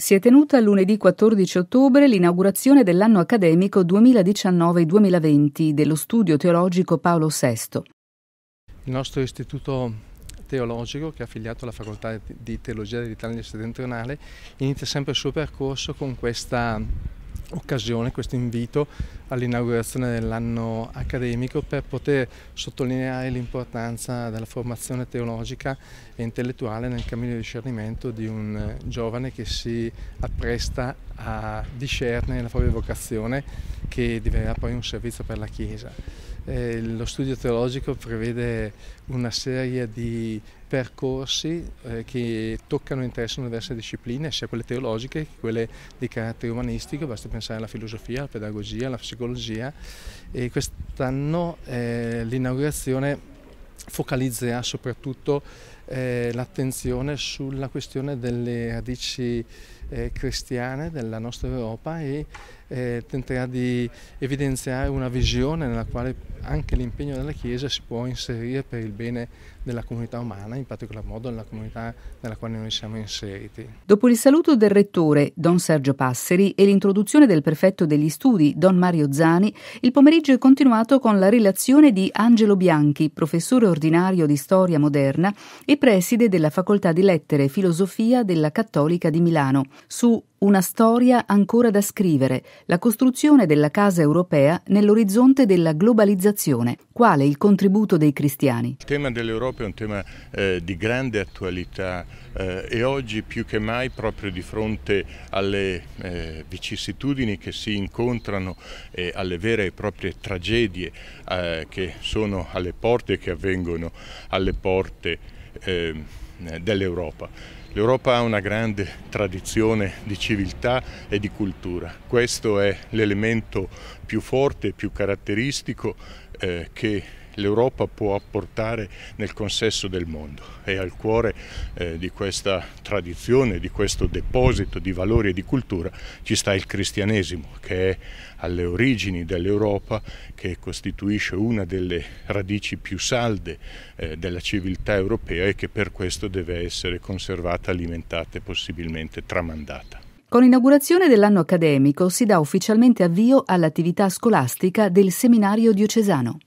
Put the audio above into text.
si è tenuta lunedì 14 ottobre l'inaugurazione dell'anno accademico 2019-2020 dello studio teologico Paolo VI. Il nostro istituto teologico che è affiliato alla Facoltà di Teologia dell'Italia Settentrionale inizia sempre il suo percorso con questa occasione, questo invito all'inaugurazione dell'anno accademico per poter sottolineare l'importanza della formazione teologica e intellettuale nel cammino di discernimento di un eh, giovane che si appresta a discernere la propria vocazione che diverrà poi un servizio per la Chiesa. Eh, lo studio teologico prevede una serie di percorsi eh, che toccano e interessano diverse discipline, sia quelle teologiche che quelle di carattere umanistico, basta pensare alla filosofia, alla pedagogia, alla psicologia e quest'anno eh, l'inaugurazione focalizzerà soprattutto eh, l'attenzione sulla questione delle radici eh, cristiane della nostra Europa e eh, tenterà di evidenziare una visione nella quale anche l'impegno della Chiesa si può inserire per il bene della comunità umana, in particolar modo nella comunità nella quale noi siamo inseriti. Dopo il saluto del rettore Don Sergio Passeri e l'introduzione del prefetto degli studi Don Mario Zani, il pomeriggio è continuato con la relazione di Angelo Bianchi, professore ordinario di storia moderna e preside della Facoltà di Lettere e Filosofia della Cattolica di Milano, su Una storia ancora da scrivere, la costruzione della casa europea nell'orizzonte della globalizzazione, quale il contributo dei cristiani. Il tema dell'Europa è un tema eh, di grande attualità eh, e oggi più che mai proprio di fronte alle eh, vicissitudini che si incontrano e alle vere e proprie tragedie eh, che sono alle porte e che avvengono alle porte eh, dell'Europa. L'Europa ha una grande tradizione di civiltà e di cultura. Questo è l'elemento più forte, più caratteristico eh, che l'Europa può apportare nel consesso del mondo. È al cuore eh, di questa tradizione, di questo deposito di valori e di cultura ci sta il cristianesimo che è alle origini dell'Europa, che costituisce una delle radici più salde eh, della civiltà europea e che per questo deve essere conservata, alimentata e possibilmente tramandata. Con l'inaugurazione dell'anno accademico si dà ufficialmente avvio all'attività scolastica del seminario diocesano.